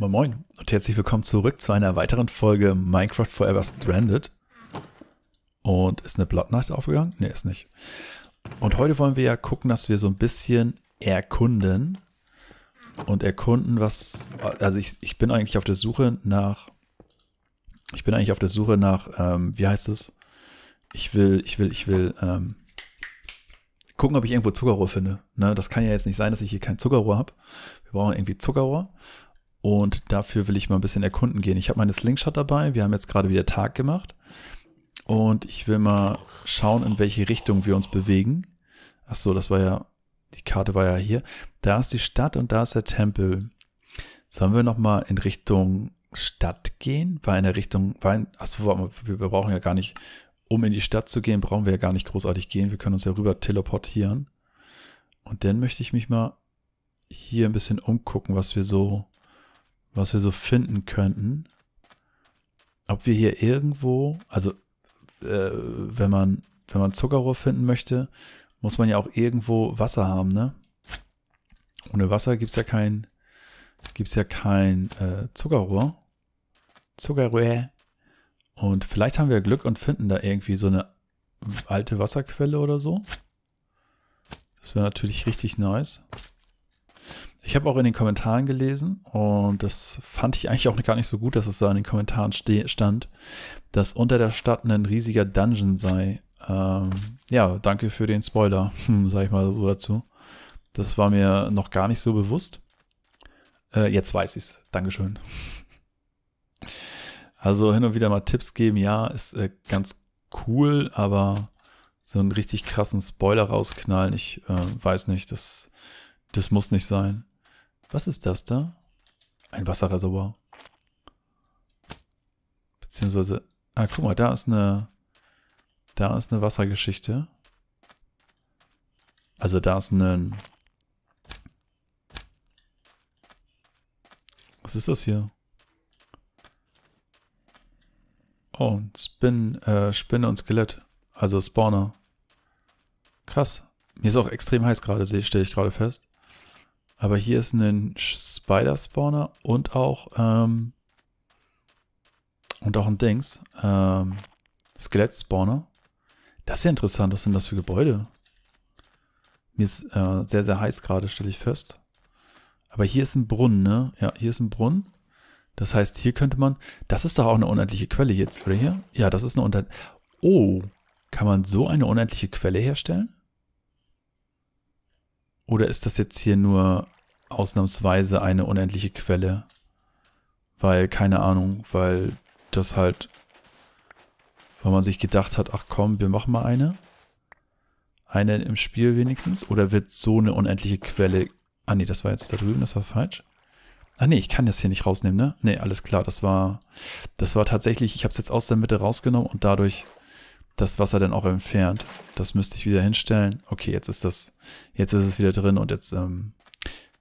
Moin Moin und herzlich willkommen zurück zu einer weiteren Folge Minecraft Forever Stranded. Und ist eine Blood aufgegangen? Ne, ist nicht. Und heute wollen wir ja gucken, dass wir so ein bisschen erkunden und erkunden, was. Also ich, ich bin eigentlich auf der Suche nach. Ich bin eigentlich auf der Suche nach, ähm, wie heißt es? Ich will, ich will, ich will, ähm, gucken, ob ich irgendwo Zuckerrohr finde. Ne, das kann ja jetzt nicht sein, dass ich hier kein Zuckerrohr habe. Wir brauchen irgendwie Zuckerrohr. Und dafür will ich mal ein bisschen erkunden gehen. Ich habe meine Slingshot dabei. Wir haben jetzt gerade wieder Tag gemacht. Und ich will mal schauen, in welche Richtung wir uns bewegen. Ach so, das war ja, die Karte war ja hier. Da ist die Stadt und da ist der Tempel. Sollen wir nochmal in Richtung Stadt gehen? War in der Richtung, war in, so, wir brauchen ja gar nicht, um in die Stadt zu gehen, brauchen wir ja gar nicht großartig gehen. Wir können uns ja rüber teleportieren. Und dann möchte ich mich mal hier ein bisschen umgucken, was wir so was wir so finden könnten. Ob wir hier irgendwo, also äh, wenn man wenn man Zuckerrohr finden möchte, muss man ja auch irgendwo Wasser haben, ne? Ohne Wasser gibt es ja kein, gibt's ja kein äh, Zuckerrohr. Zuckerrohr. Und vielleicht haben wir Glück und finden da irgendwie so eine alte Wasserquelle oder so. Das wäre natürlich richtig nice. Ich habe auch in den Kommentaren gelesen und das fand ich eigentlich auch gar nicht so gut, dass es da in den Kommentaren stand, dass unter der Stadt ein riesiger Dungeon sei. Ähm, ja, danke für den Spoiler, hm, sag ich mal so dazu. Das war mir noch gar nicht so bewusst. Äh, jetzt weiß ich's. Dankeschön. Also hin und wieder mal Tipps geben, ja, ist äh, ganz cool, aber so einen richtig krassen Spoiler rausknallen, ich äh, weiß nicht, das, das muss nicht sein. Was ist das da? Ein Wasserreservoir. Beziehungsweise, ah, guck mal, da ist eine, da ist eine Wassergeschichte. Also da ist ein, was ist das hier? Oh, Spin, äh, Spinne und Skelett. Also Spawner. Krass. Mir ist auch extrem heiß gerade, sehe stelle ich gerade fest. Aber hier ist ein Spider-Spawner und auch ähm, und auch ein Dings. Ähm, Skelett-Spawner. Das ist ja interessant. Was sind das für Gebäude? Mir ist äh, sehr, sehr heiß gerade, stelle ich fest. Aber hier ist ein Brunnen, ne? Ja, hier ist ein Brunnen. Das heißt, hier könnte man... Das ist doch auch eine unendliche Quelle jetzt, oder hier? Ja, das ist eine unendliche... Oh, kann man so eine unendliche Quelle herstellen? Oder ist das jetzt hier nur ausnahmsweise eine unendliche Quelle? Weil, keine Ahnung, weil das halt, weil man sich gedacht hat, ach komm, wir machen mal eine. Eine im Spiel wenigstens. Oder wird so eine unendliche Quelle... Ah nee, das war jetzt da drüben, das war falsch. Ah nee, ich kann das hier nicht rausnehmen, ne? Nee, alles klar, das war... Das war tatsächlich, ich habe es jetzt aus der Mitte rausgenommen und dadurch das Wasser dann auch entfernt. Das müsste ich wieder hinstellen. Okay, jetzt ist das, jetzt ist es wieder drin und jetzt ähm,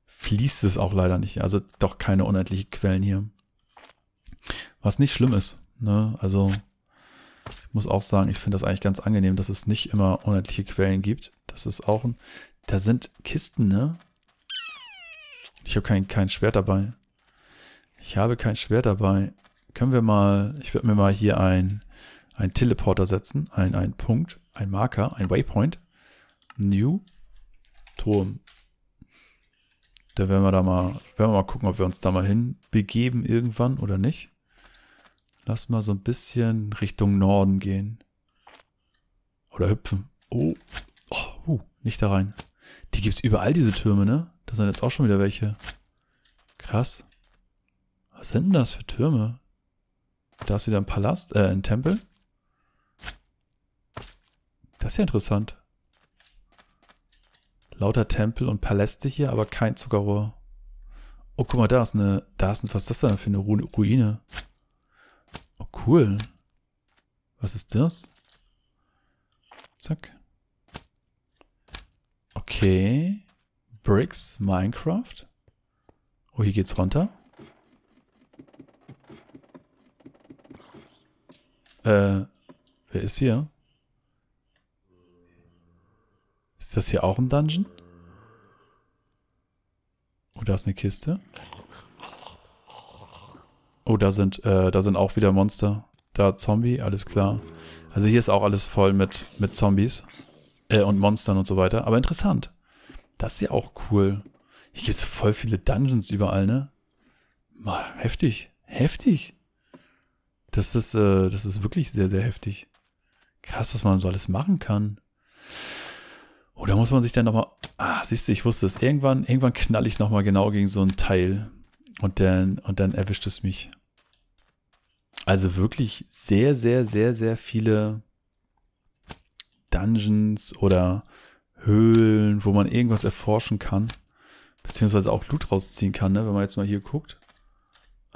fließt es auch leider nicht. Also doch keine unendlichen Quellen hier. Was nicht schlimm ist. Ne? Also ich muss auch sagen, ich finde das eigentlich ganz angenehm, dass es nicht immer unendliche Quellen gibt. Das ist auch ein... Da sind Kisten, ne? Ich habe kein, kein Schwert dabei. Ich habe kein Schwert dabei. Können wir mal... Ich würde mir mal hier ein einen Teleporter setzen, ein, ein Punkt, ein Marker, ein Waypoint, New, Turm. Da werden wir da mal, werden wir mal gucken, ob wir uns da mal hin begeben irgendwann oder nicht. Lass mal so ein bisschen Richtung Norden gehen. Oder hüpfen. Oh, oh uh, nicht da rein. Die gibt es überall, diese Türme, ne? Da sind jetzt auch schon wieder welche. Krass. Was sind denn das für Türme? Da ist wieder ein Palast, äh, ein Tempel. Das ist ja interessant. Lauter Tempel und Paläste hier, aber kein Zuckerrohr. Oh, guck mal, da ist eine, da ist ein, was ist das denn für eine Ruine? Oh, cool. Was ist das? Zack. Okay. Bricks, Minecraft. Oh, hier geht's runter. Äh, wer ist hier? Ist das hier auch ein Dungeon? Oh, da ist eine Kiste. Oh, da sind, äh, da sind auch wieder Monster. Da Zombie, alles klar. Also hier ist auch alles voll mit, mit Zombies äh, und Monstern und so weiter. Aber interessant. Das ist ja auch cool. Hier gibt es voll viele Dungeons überall, ne? Mal, heftig. Heftig. Das ist, äh, das ist wirklich sehr, sehr heftig. Krass, was man so alles machen kann. Oder oh, muss man sich dann nochmal... Ah, siehst du, ich wusste es. Irgendwann, irgendwann knall ich nochmal genau gegen so ein Teil. Und dann, und dann erwischt es mich. Also wirklich sehr, sehr, sehr, sehr viele Dungeons oder Höhlen, wo man irgendwas erforschen kann. Beziehungsweise auch Loot rausziehen kann, ne? wenn man jetzt mal hier guckt.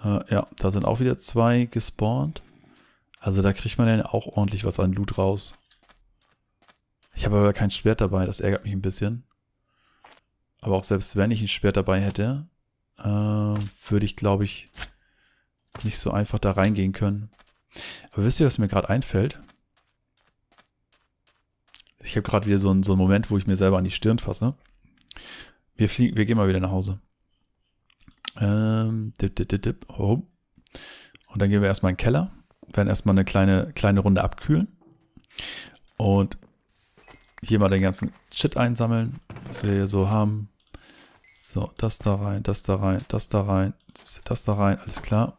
Äh, ja, da sind auch wieder zwei gespawnt. Also da kriegt man dann auch ordentlich was an Loot raus. Ich habe aber kein Schwert dabei, das ärgert mich ein bisschen. Aber auch selbst wenn ich ein Schwert dabei hätte, äh, würde ich, glaube ich, nicht so einfach da reingehen können. Aber wisst ihr, was mir gerade einfällt? Ich habe gerade wieder so einen, so einen Moment, wo ich mir selber an die Stirn fasse. Wir, fliegen, wir gehen mal wieder nach Hause. Ähm, dip, dip, dip, dip. Oh. Und dann gehen wir erstmal in den Keller, werden erstmal eine kleine, kleine Runde abkühlen. Und hier mal den ganzen Shit einsammeln, was wir hier so haben. So, das da rein, das da rein, das da rein, das da rein, alles klar.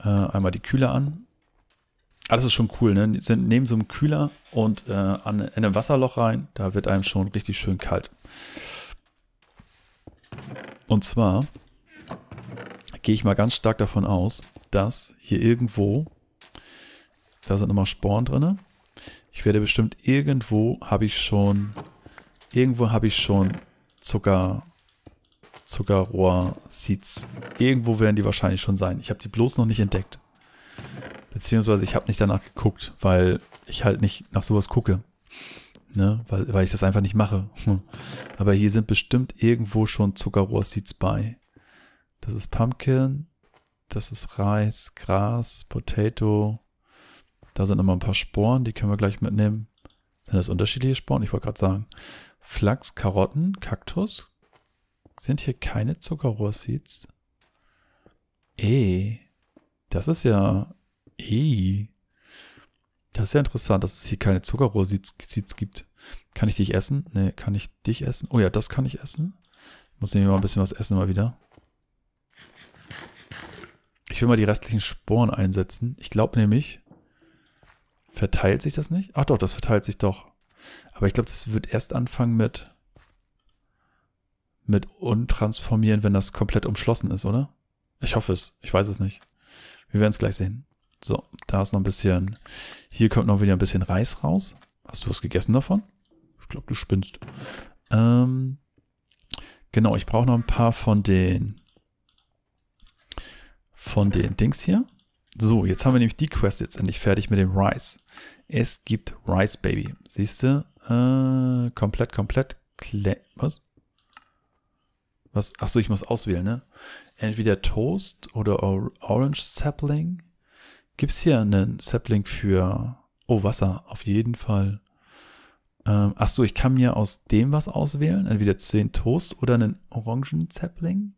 Äh, einmal die Kühler an. Alles ah, ist schon cool, ne? Sind neben so einem Kühler und äh, an, in ein Wasserloch rein, da wird einem schon richtig schön kalt. Und zwar gehe ich mal ganz stark davon aus, dass hier irgendwo, da sind nochmal Sporen drin, ich werde bestimmt irgendwo habe ich schon irgendwo habe ich schon Zucker Zuckerrohr Seeds. Irgendwo werden die wahrscheinlich schon sein. Ich habe die bloß noch nicht entdeckt. Beziehungsweise ich habe nicht danach geguckt, weil ich halt nicht nach sowas gucke. Ne? Weil, weil ich das einfach nicht mache. Aber hier sind bestimmt irgendwo schon Zuckerrohr-Seeds bei. Das ist Pumpkin, das ist Reis, Gras, Potato, da sind immer ein paar Sporen, die können wir gleich mitnehmen. Sind das unterschiedliche Sporen? Ich wollte gerade sagen. Flachs, Karotten, Kaktus. Sind hier keine Zuckerrohrseeds? Ey, das ist ja... Ey, das ist ja interessant, dass es hier keine Zuckerrohrseeds gibt. Kann ich dich essen? Ne, kann ich dich essen? Oh ja, das kann ich essen. Ich muss nämlich mal ein bisschen was essen mal wieder. Ich will mal die restlichen Sporen einsetzen. Ich glaube nämlich, Verteilt sich das nicht? Ach doch, das verteilt sich doch. Aber ich glaube, das wird erst anfangen mit mit untransformieren, wenn das komplett umschlossen ist, oder? Ich hoffe es. Ich weiß es nicht. Wir werden es gleich sehen. So, da ist noch ein bisschen. Hier kommt noch wieder ein bisschen Reis raus. Hast du was gegessen davon? Ich glaube, du spinnst. Ähm, genau, ich brauche noch ein paar von den von den Dings hier. So, jetzt haben wir nämlich die Quest jetzt endlich fertig mit dem Rice. Es gibt Rice Baby. Siehst du? Äh, komplett, komplett. Kle was? Was? Achso, ich muss auswählen, ne? Entweder Toast oder Orange Sapling. Gibt es hier einen Sapling für... Oh, Wasser, auf jeden Fall. Ähm, achso, ich kann mir aus dem was auswählen. Entweder 10 Toast oder einen Orangen Sapling.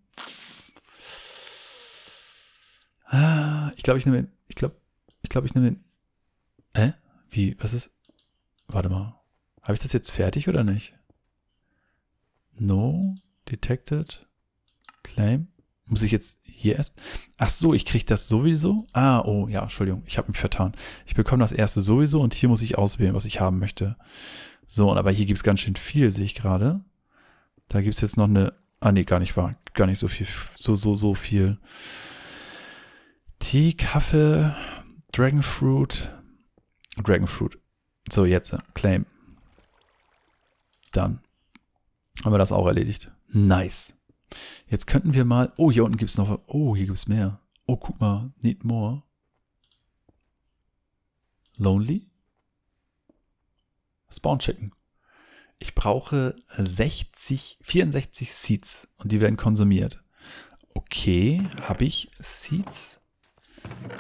Ah, ich glaube, ich nehme den. Ich glaube, ich glaube, ich nehme den. Hä? Wie? Was ist? Warte mal. Habe ich das jetzt fertig oder nicht? No. Detected. Claim. Muss ich jetzt hier erst? Ach so, ich kriege das sowieso. Ah, oh, ja, Entschuldigung, ich habe mich vertan. Ich bekomme das erste sowieso und hier muss ich auswählen, was ich haben möchte. So, aber hier gibt es ganz schön viel, sehe ich gerade. Da gibt es jetzt noch eine... Ah, nee, gar nicht wahr. Gar nicht so viel. So, so, so viel. Tee, Kaffee, Dragonfruit. Dragonfruit. So, jetzt. Claim. Dann haben wir das auch erledigt. Nice. Jetzt könnten wir mal... Oh, hier unten gibt es noch... Oh, hier gibt es mehr. Oh, guck mal. Need more. Lonely. Spawn Chicken. Ich brauche 60, 64 Seeds und die werden konsumiert. Okay, habe ich Seeds?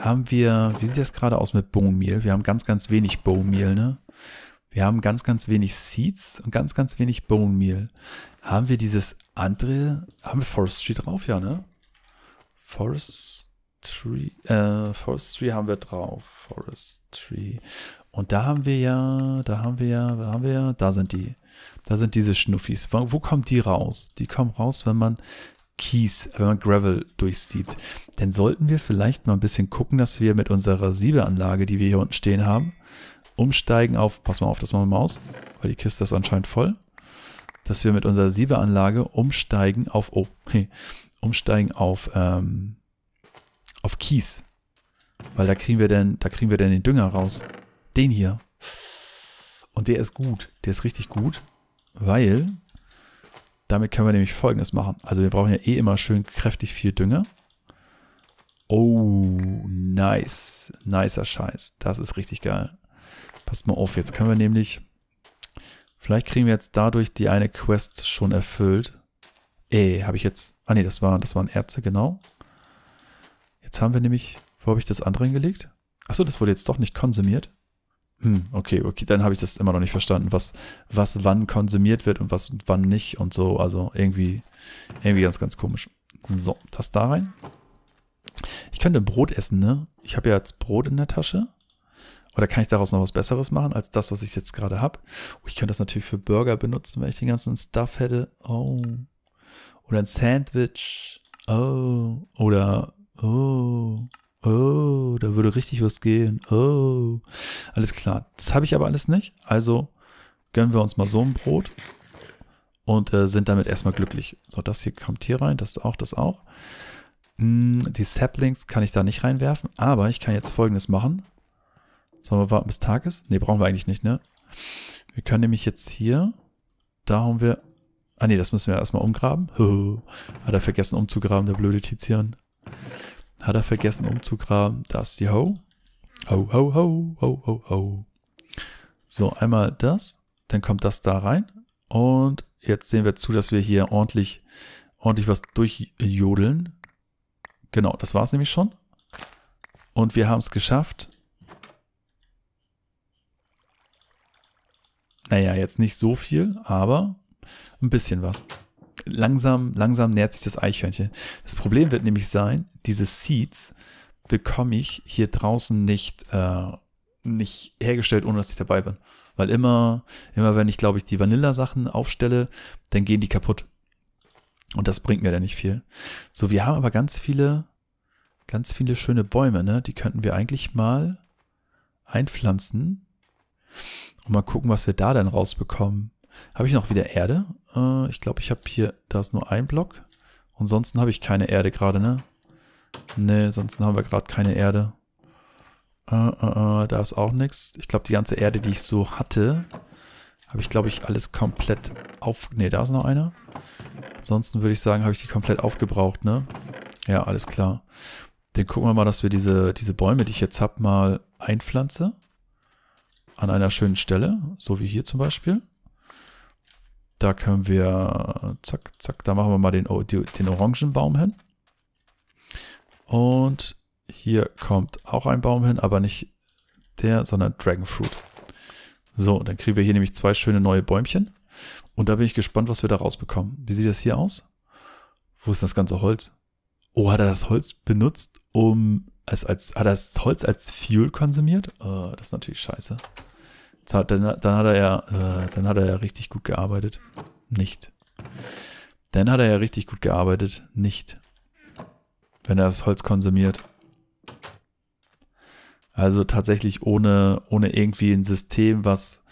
haben wir, wie sieht das gerade aus mit Bone Meal? Wir haben ganz, ganz wenig Bone Meal, ne? Wir haben ganz, ganz wenig Seeds und ganz, ganz wenig Bone Meal. Haben wir dieses andere, haben wir Forestry drauf, ja, ne? Forestry, äh, Forestry haben wir drauf. Forestry. Und da haben wir ja, da haben wir ja, da haben wir ja, da sind die, da sind diese Schnuffis. Wo, wo kommen die raus? Die kommen raus, wenn man Kies, wenn man Gravel durchsiebt, dann sollten wir vielleicht mal ein bisschen gucken, dass wir mit unserer Siebeanlage, die wir hier unten stehen haben, umsteigen auf, pass mal auf, das machen wir mal aus, weil die Kiste ist anscheinend voll, dass wir mit unserer Siebeanlage umsteigen auf, oh, hey, umsteigen auf, ähm, auf Kies. Weil da kriegen wir denn, da kriegen wir denn den Dünger raus. Den hier. Und der ist gut. Der ist richtig gut, weil damit können wir nämlich folgendes machen. Also wir brauchen ja eh immer schön kräftig viel Dünger. Oh, nice. Nicer Scheiß. Das ist richtig geil. Passt mal auf, jetzt können wir nämlich... Vielleicht kriegen wir jetzt dadurch die eine Quest schon erfüllt. Ey, äh, habe ich jetzt... Ah ne, das, war, das waren Ärzte, genau. Jetzt haben wir nämlich... Wo habe ich das andere hingelegt? Achso, das wurde jetzt doch nicht konsumiert. Hm, okay, okay, dann habe ich das immer noch nicht verstanden, was, was wann konsumiert wird und was wann nicht und so. Also irgendwie, irgendwie ganz, ganz komisch. So, das da rein. Ich könnte Brot essen, ne? Ich habe ja jetzt Brot in der Tasche. Oder kann ich daraus noch was Besseres machen als das, was ich jetzt gerade habe? Oh, ich könnte das natürlich für Burger benutzen, wenn ich den ganzen Stuff hätte. Oh. Oder ein Sandwich. Oh. Oder. Oh. Oh, da würde richtig was gehen. Oh. Alles klar. Das habe ich aber alles nicht. Also gönnen wir uns mal so ein Brot und äh, sind damit erstmal glücklich. So, das hier kommt hier rein, das auch, das auch. Hm, die Saplings kann ich da nicht reinwerfen, aber ich kann jetzt folgendes machen. Sollen wir warten bis Tag ist? Ne, brauchen wir eigentlich nicht, ne? Wir können nämlich jetzt hier, da haben wir, ah ne, das müssen wir erstmal umgraben. Hat er vergessen umzugraben, der blöde Tizian. Hat er vergessen umzugraben. Da ist die Ho. Ho, ho, ho, ho, ho, ho. So, einmal das. Dann kommt das da rein. Und jetzt sehen wir zu, dass wir hier ordentlich, ordentlich was durchjodeln. Genau, das war es nämlich schon. Und wir haben es geschafft. Naja, jetzt nicht so viel, aber ein bisschen was. Langsam, langsam nähert sich das Eichhörnchen. Das Problem wird nämlich sein, diese Seeds bekomme ich hier draußen nicht, äh, nicht hergestellt, ohne dass ich dabei bin. Weil immer, immer wenn ich, glaube ich, die Vanilla-Sachen aufstelle, dann gehen die kaputt. Und das bringt mir dann nicht viel. So, wir haben aber ganz viele, ganz viele schöne Bäume, ne? Die könnten wir eigentlich mal einpflanzen. Und mal gucken, was wir da dann rausbekommen. Habe ich noch wieder Erde? Äh, ich glaube, ich habe hier, da ist nur ein Block. Ansonsten habe ich keine Erde gerade, ne? Ne, sonst haben wir gerade keine Erde. Äh, äh, äh da ist auch nichts. Ich glaube, die ganze Erde, die ich so hatte, habe ich, glaube ich, alles komplett auf... Ne, da ist noch einer. Ansonsten würde ich sagen, habe ich die komplett aufgebraucht, ne? Ja, alles klar. Dann gucken wir mal, dass wir diese, diese Bäume, die ich jetzt habe, mal einpflanze. An einer schönen Stelle, so wie hier zum Beispiel. Da können wir, zack, zack, da machen wir mal den, den Orangenbaum hin. Und hier kommt auch ein Baum hin, aber nicht der, sondern Dragon Fruit. So, dann kriegen wir hier nämlich zwei schöne neue Bäumchen. Und da bin ich gespannt, was wir da rausbekommen. Wie sieht das hier aus? Wo ist das ganze Holz? Oh, hat er das Holz benutzt, um als, als hat er das Holz als Fuel konsumiert? Oh, das ist natürlich scheiße. Hat, dann, dann, hat er ja, äh, dann hat er ja richtig gut gearbeitet. Nicht. Dann hat er ja richtig gut gearbeitet. Nicht wenn er das Holz konsumiert. Also tatsächlich ohne, ohne irgendwie ein System, was,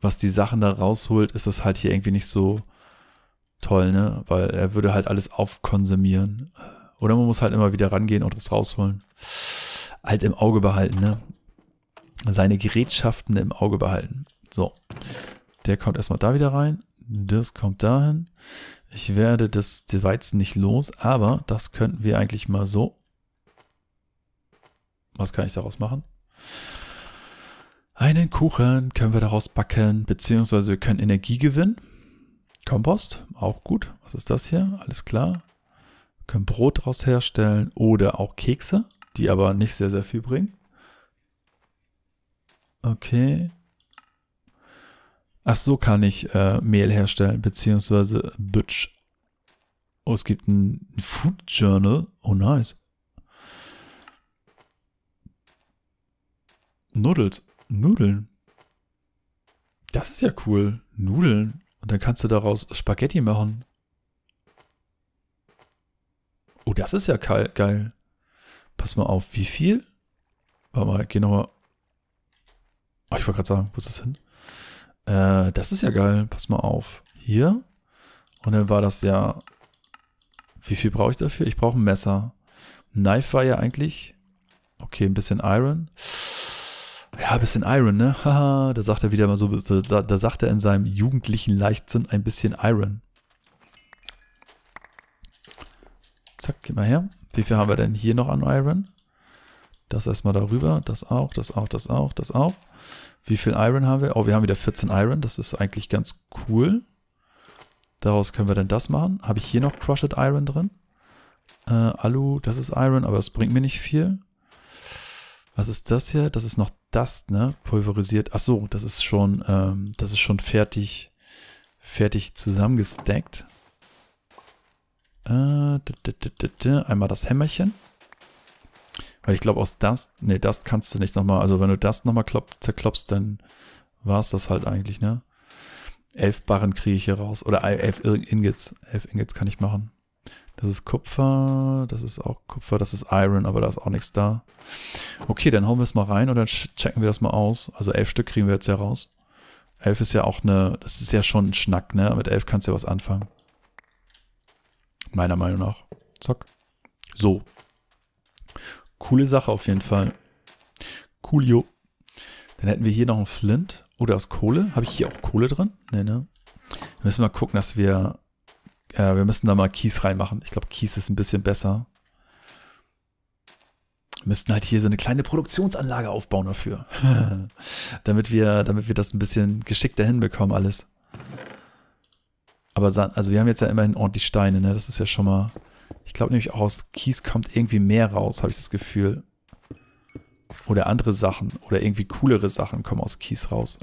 was die Sachen da rausholt, ist das halt hier irgendwie nicht so toll, ne? Weil er würde halt alles aufkonsumieren. Oder man muss halt immer wieder rangehen und das rausholen. Halt im Auge behalten, ne? Seine Gerätschaften im Auge behalten. So. Der kommt erstmal da wieder rein das kommt dahin. Ich werde das Weizen nicht los, aber das könnten wir eigentlich mal so. Was kann ich daraus machen? Einen Kuchen können wir daraus backen, beziehungsweise wir können Energie gewinnen. Kompost, auch gut. Was ist das hier? Alles klar. Wir können Brot daraus herstellen oder auch Kekse, die aber nicht sehr, sehr viel bringen. Okay. Ach so kann ich äh, Mehl herstellen, beziehungsweise Butch. Oh, es gibt ein Food Journal. Oh, nice. Nudels. Nudeln. Das ist ja cool. Nudeln. Und dann kannst du daraus Spaghetti machen. Oh, das ist ja geil. Pass mal auf, wie viel? Warte mal, geh nochmal. Oh, ich wollte gerade sagen, wo ist das hin? Äh, das ist ja geil. Pass mal auf. Hier. Und dann war das ja... Wie viel brauche ich dafür? Ich brauche ein Messer. Knife war ja eigentlich... Okay, ein bisschen Iron. Ja, ein bisschen Iron, ne? Haha, da sagt er wieder mal so, da, da sagt er in seinem jugendlichen Leichtsinn ein bisschen Iron. Zack, geh mal her. Wie viel haben wir denn hier noch an Iron? Das erstmal darüber, das auch, das auch, das auch, das auch. Wie viel Iron haben wir? Oh, wir haben wieder 14 Iron. Das ist eigentlich ganz cool. Daraus können wir denn das machen. Habe ich hier noch Crushed Iron drin? Äh, Alu, das ist Iron, aber es bringt mir nicht viel. Was ist das hier? Das ist noch Dust, ne? Pulverisiert. Achso, das ist schon, ähm, das ist schon fertig, fertig zusammengestackt. Äh, einmal das Hämmerchen. Weil ich glaube, aus das, nee, das kannst du nicht nochmal, also wenn du das nochmal zerklopst, dann war es das halt eigentlich, ne? Elf Barren kriege ich hier raus. Oder elf Ingots. Elf Ingots kann ich machen. Das ist Kupfer, das ist auch Kupfer, das ist Iron, aber da ist auch nichts da. Okay, dann hauen wir es mal rein und dann checken wir das mal aus. Also elf Stück kriegen wir jetzt ja raus. Elf ist ja auch eine, das ist ja schon ein Schnack, ne? Mit elf kannst du ja was anfangen. Meiner Meinung nach. Zack. So, Coole Sache auf jeden Fall. Coolio. Dann hätten wir hier noch einen Flint. Oder oh, aus Kohle. Habe ich hier auch Kohle drin? Ne, ne. Wir müssen mal gucken, dass wir... Äh, wir müssen da mal Kies reinmachen. Ich glaube, Kies ist ein bisschen besser. Wir müssten halt hier so eine kleine Produktionsanlage aufbauen dafür. damit, wir, damit wir das ein bisschen geschickter hinbekommen alles. Aber also wir haben jetzt ja immerhin ordentlich Steine, ne? Das ist ja schon mal ich glaube nämlich auch aus Kies kommt irgendwie mehr raus, habe ich das Gefühl. Oder andere Sachen. Oder irgendwie coolere Sachen kommen aus Kies raus.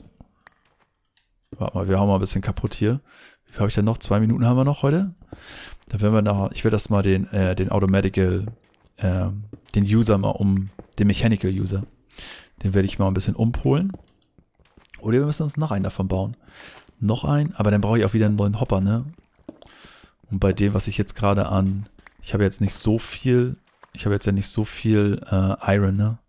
Warte mal, wir haben mal ein bisschen kaputt hier. Wie viel habe ich denn noch? Zwei Minuten haben wir noch heute. Da werden wir noch, ich werde das mal den, äh, den Automatical, äh, den User mal um, den Mechanical User. Den werde ich mal ein bisschen umpolen. Oder wir müssen uns noch einen davon bauen. Noch einen, aber dann brauche ich auch wieder einen neuen Hopper, ne? Und bei dem, was ich jetzt gerade an ich habe jetzt nicht so viel, ich habe jetzt ja nicht so viel äh, Iron, ne?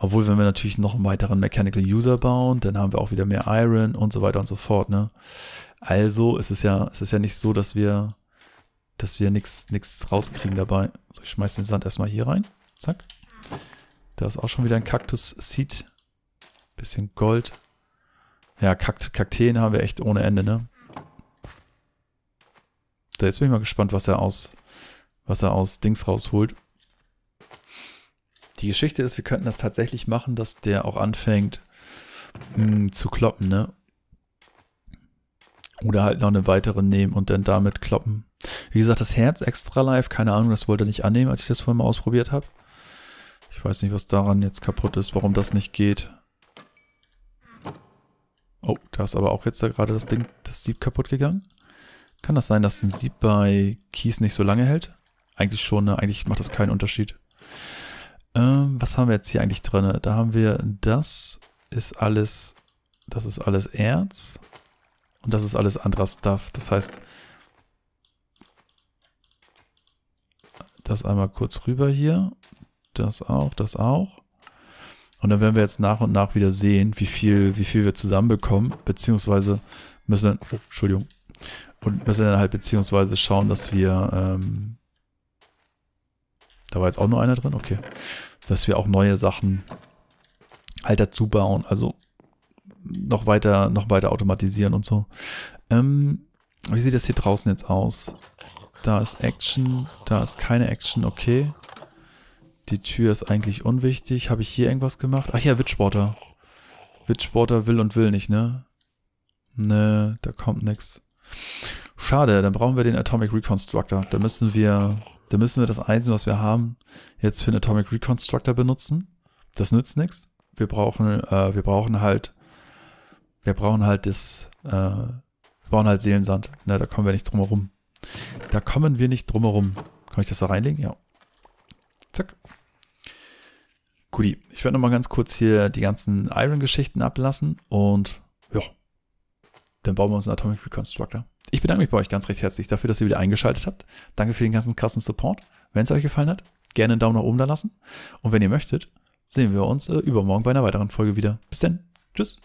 Obwohl, wenn wir natürlich noch einen weiteren Mechanical User bauen, dann haben wir auch wieder mehr Iron und so weiter und so fort, ne? Also es ist ja, es ist ja nicht so, dass wir, dass wir nichts rauskriegen dabei. So, ich schmeiße den Sand erstmal hier rein. Zack. Da ist auch schon wieder ein Kaktus-Seed. Bisschen Gold. Ja, Kakt Kakteen haben wir echt ohne Ende, ne? So, jetzt bin ich mal gespannt, was er aus was er aus Dings rausholt. Die Geschichte ist, wir könnten das tatsächlich machen, dass der auch anfängt mh, hm, zu kloppen, ne? Oder halt noch eine weitere nehmen und dann damit kloppen. Wie gesagt, das Herz extra live, keine Ahnung, das wollte er nicht annehmen, als ich das vorhin mal ausprobiert habe. Ich weiß nicht, was daran jetzt kaputt ist, warum das nicht geht. Oh, da ist aber auch jetzt da gerade das Ding, das Sieb kaputt gegangen. Kann das sein, dass ein Sieb bei Kies nicht so lange hält? Eigentlich schon, ne? eigentlich macht das keinen Unterschied. Ähm, was haben wir jetzt hier eigentlich drin? Da haben wir, das ist alles, das ist alles Erz und das ist alles anderer Stuff. Das heißt, das einmal kurz rüber hier, das auch, das auch. Und dann werden wir jetzt nach und nach wieder sehen, wie viel, wie viel wir zusammenbekommen, beziehungsweise müssen dann, oh, Entschuldigung, und müssen dann halt beziehungsweise schauen, dass wir ähm, da war jetzt auch nur einer drin, okay. Dass wir auch neue Sachen halt dazu bauen, also noch weiter, noch weiter automatisieren und so. Ähm, wie sieht das hier draußen jetzt aus? Da ist Action, da ist keine Action, okay. Die Tür ist eigentlich unwichtig. Habe ich hier irgendwas gemacht? Ach ja, Witchwater. Witchwater will und will nicht, ne? Ne, da kommt nichts. Schade, dann brauchen wir den Atomic Reconstructor. Da müssen wir dann müssen wir das Einzelne, was wir haben, jetzt für einen Atomic Reconstructor benutzen. Das nützt nichts. Wir brauchen, äh, wir brauchen halt, wir brauchen halt das, äh, wir brauchen halt Seelensand. Na, ne, da kommen wir nicht drum herum. Da kommen wir nicht drum herum. Kann ich das da reinlegen? Ja. Zack. Guti, ich werde nochmal ganz kurz hier die ganzen Iron-Geschichten ablassen und ja, dann bauen wir uns einen Atomic Reconstructor ich bedanke mich bei euch ganz recht herzlich dafür, dass ihr wieder eingeschaltet habt. Danke für den ganzen krassen Support. Wenn es euch gefallen hat, gerne einen Daumen nach oben da lassen. Und wenn ihr möchtet, sehen wir uns äh, übermorgen bei einer weiteren Folge wieder. Bis dann. Tschüss.